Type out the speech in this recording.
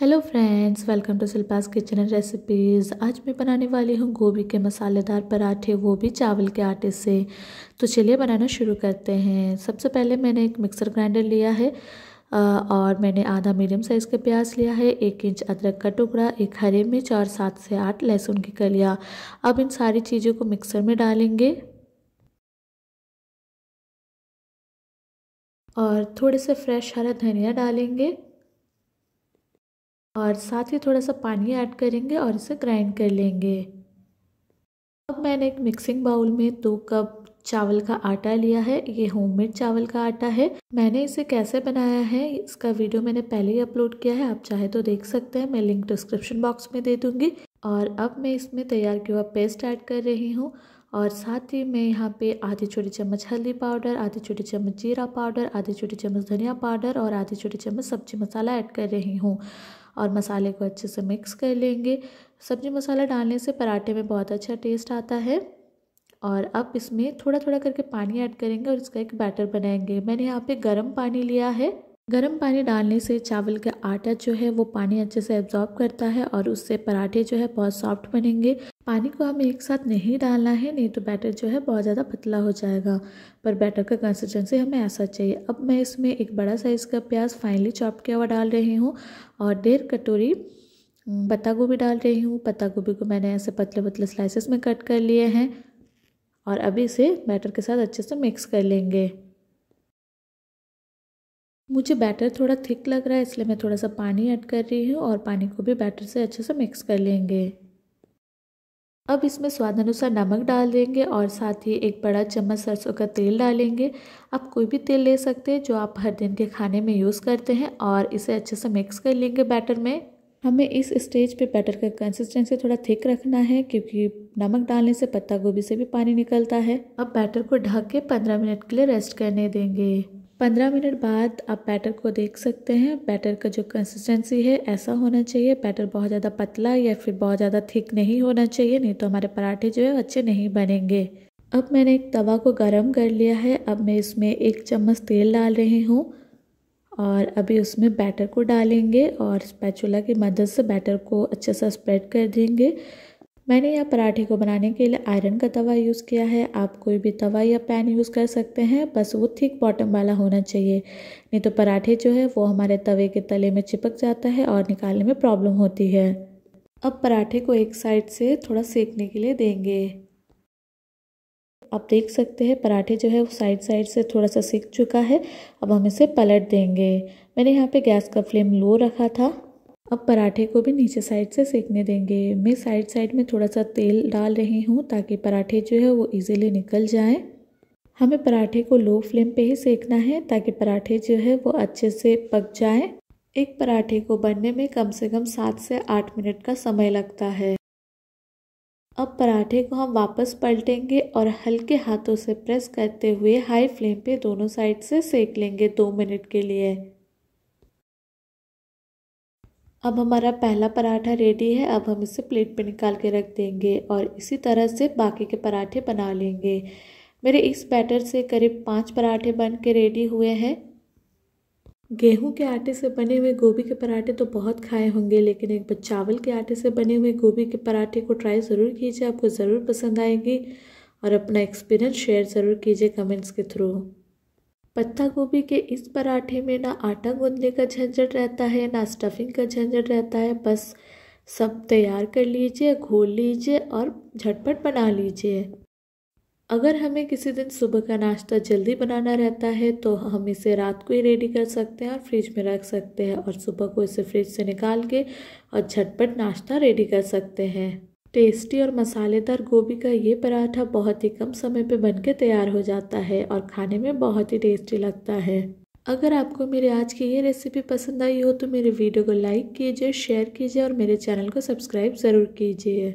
hello friends welcome to Shilpa's kitchen and recipes आज मैं बनाने वाली हूँ गोभी के मसालेदार पराठे वो भी चावल के आटे से तो चलिए बनाना शुरू करते हैं सबसे पहले मैंने एक मिक्सर ग्राइंडर लिया है और मैंने आधा मीडियम साइज़ का प्याज लिया है एक इंच अदरक का टुकड़ा एक हरे मिर्च और सात से आठ लहसुन की कलिया अब इन सारी चीज़ों को मिक्सर में डालेंगे और थोड़े से फ्रेश हरा धनिया डालेंगे और साथ ही थोड़ा सा पानी ऐड करेंगे और इसे ग्राइंड कर लेंगे अब मैंने एक मिक्सिंग बाउल में दो कप चावल का आटा लिया है ये होममेड चावल का आटा है मैंने इसे कैसे बनाया है इसका वीडियो मैंने पहले ही अपलोड किया है आप चाहे तो देख सकते हैं मैं लिंक डिस्क्रिप्शन बॉक्स में दे दूँगी और अब मैं इसमें तैयार किया हुआ पेस्ट ऐड कर रही हूँ और साथ ही मैं यहाँ पे आधी छोटी चम्मच हल्दी पाउडर आधी छोटी चम्मच जीरा पाउडर आधी छोटी चम्मच धनिया पाउडर और आधी छोटी चम्मच सब्जी मसाला ऐड कर रही हूँ और मसाले को अच्छे से मिक्स कर लेंगे सब्जी मसाला डालने से पराठे में बहुत अच्छा टेस्ट आता है और अब इसमें थोड़ा थोड़ा करके पानी ऐड करेंगे और इसका एक बैटर बनाएंगे मैंने यहाँ पे गरम पानी लिया है गर्म पानी डालने से चावल का आटा जो है वो पानी अच्छे से एब्जॉर्ब करता है और उससे पराठे जो है बहुत सॉफ्ट बनेंगे पानी को हमें एक साथ नहीं डालना है नहीं तो बैटर जो है बहुत ज़्यादा पतला हो जाएगा पर बैटर का कंसिस्टेंसी हमें ऐसा चाहिए अब मैं इसमें एक बड़ा साइज़ का प्याज फाइनली चॉप किया हुआ डाल रही हूँ और डेढ़ कटोरी पत्ता गोभी डाल रही हूँ पत्ता गोभी को मैंने ऐसे पतले पतले स्लाइसिस में कट कर लिए हैं और अभी इसे बैटर के साथ अच्छे से मिक्स कर लेंगे मुझे बैटर थोड़ा थिक लग रहा है इसलिए मैं थोड़ा सा पानी ऐड कर रही हूँ और पानी को भी बैटर से अच्छे से मिक्स कर लेंगे अब इसमें स्वाद अनुसार नमक डाल देंगे और साथ ही एक बड़ा चम्मच सरसों का तेल डालेंगे आप कोई भी तेल ले सकते हैं जो आप हर दिन के खाने में यूज़ करते हैं और इसे अच्छे से मिक्स कर लेंगे बैटर में हमें इस स्टेज पे बैटर का कंसिस्टेंसी थोड़ा थिक रखना है क्योंकि नमक डालने से पत्ता गोभी से भी पानी निकलता है अब बैटर को ढक के पंद्रह मिनट के लिए रेस्ट करने देंगे पंद्रह मिनट बाद आप बैटर को देख सकते हैं बैटर का जो कंसिस्टेंसी है ऐसा होना चाहिए बैटर बहुत ज़्यादा पतला या फिर बहुत ज़्यादा थिक नहीं होना चाहिए नहीं तो हमारे पराठे जो है अच्छे नहीं बनेंगे अब मैंने एक तवा को गरम कर लिया है अब मैं इसमें एक चम्मच तेल डाल रही हूँ और अभी उसमें बैटर को डालेंगे और स्पैचुला की मदद से बैटर को अच्छे से स्प्रेड कर देंगे मैंने यहाँ पराठे को बनाने के लिए आयरन का तवा यूज़ किया है आप कोई भी तवा या पैन यूज़ कर सकते हैं बस वो थिक बॉटम वाला होना चाहिए नहीं तो पराठे जो है वो हमारे तवे के तले में चिपक जाता है और निकालने में प्रॉब्लम होती है अब पराठे को एक साइड से थोड़ा सेकने के लिए देंगे आप देख सकते हैं पराठे जो है वो साइड साइड से थोड़ा सा सीख चुका है अब हम इसे पलट देंगे मैंने यहाँ पे गैस का फ्लेम लो रखा था अब पराठे को भी नीचे साइड से सेकने देंगे मैं साइड साइड में थोड़ा सा तेल डाल रही हूँ ताकि पराठे जो है वो इजीली निकल जाएं हमें पराठे को लो फ्लेम पे ही सेकना है ताकि पराठे जो है वो अच्छे से पक जाएं एक पराठे को बनने में कम से कम सात से आठ मिनट का समय लगता है अब पराठे को हम वापस पलटेंगे और हल्के हाथों से प्रेस करते हुए हाई फ्लेम पे दोनों साइड से सेक लेंगे दो मिनट के लिए अब हमारा पहला पराठा रेडी है अब हम इसे प्लेट पे निकाल के रख देंगे और इसी तरह से बाकी के पराठे बना लेंगे मेरे इस बैटर से करीब पाँच पराठे बन के रेडी हुए हैं गेहूं के आटे से बने हुए गोभी के पराठे तो बहुत खाए होंगे लेकिन एक बार चावल के आटे से बने हुए गोभी के पराठे को ट्राई ज़रूर कीजिए आपको ज़रूर पसंद आएगी और अपना एक्सपीरियंस शेयर ज़रूर कीजिए कमेंट्स के थ्रू पत्ता गोभी के इस पराठे में ना आटा गूंदने का झंझट रहता है ना स्टफिंग का झंझट रहता है बस सब तैयार कर लीजिए घोल लीजिए और झटपट बना लीजिए अगर हमें किसी दिन सुबह का नाश्ता जल्दी बनाना रहता है तो हम इसे रात को ही रेडी कर सकते हैं और फ्रिज में रख सकते हैं और सुबह को इसे फ्रिज से निकाल के और झटपट नाश्ता रेडी कर सकते हैं टेस्टी और मसालेदार गोभी का ये पराठा बहुत ही कम समय पे बनके तैयार हो जाता है और खाने में बहुत ही टेस्टी लगता है अगर आपको मेरी आज की ये रेसिपी पसंद आई हो तो मेरे वीडियो को लाइक कीजिए शेयर कीजिए और मेरे चैनल को सब्सक्राइब ज़रूर कीजिए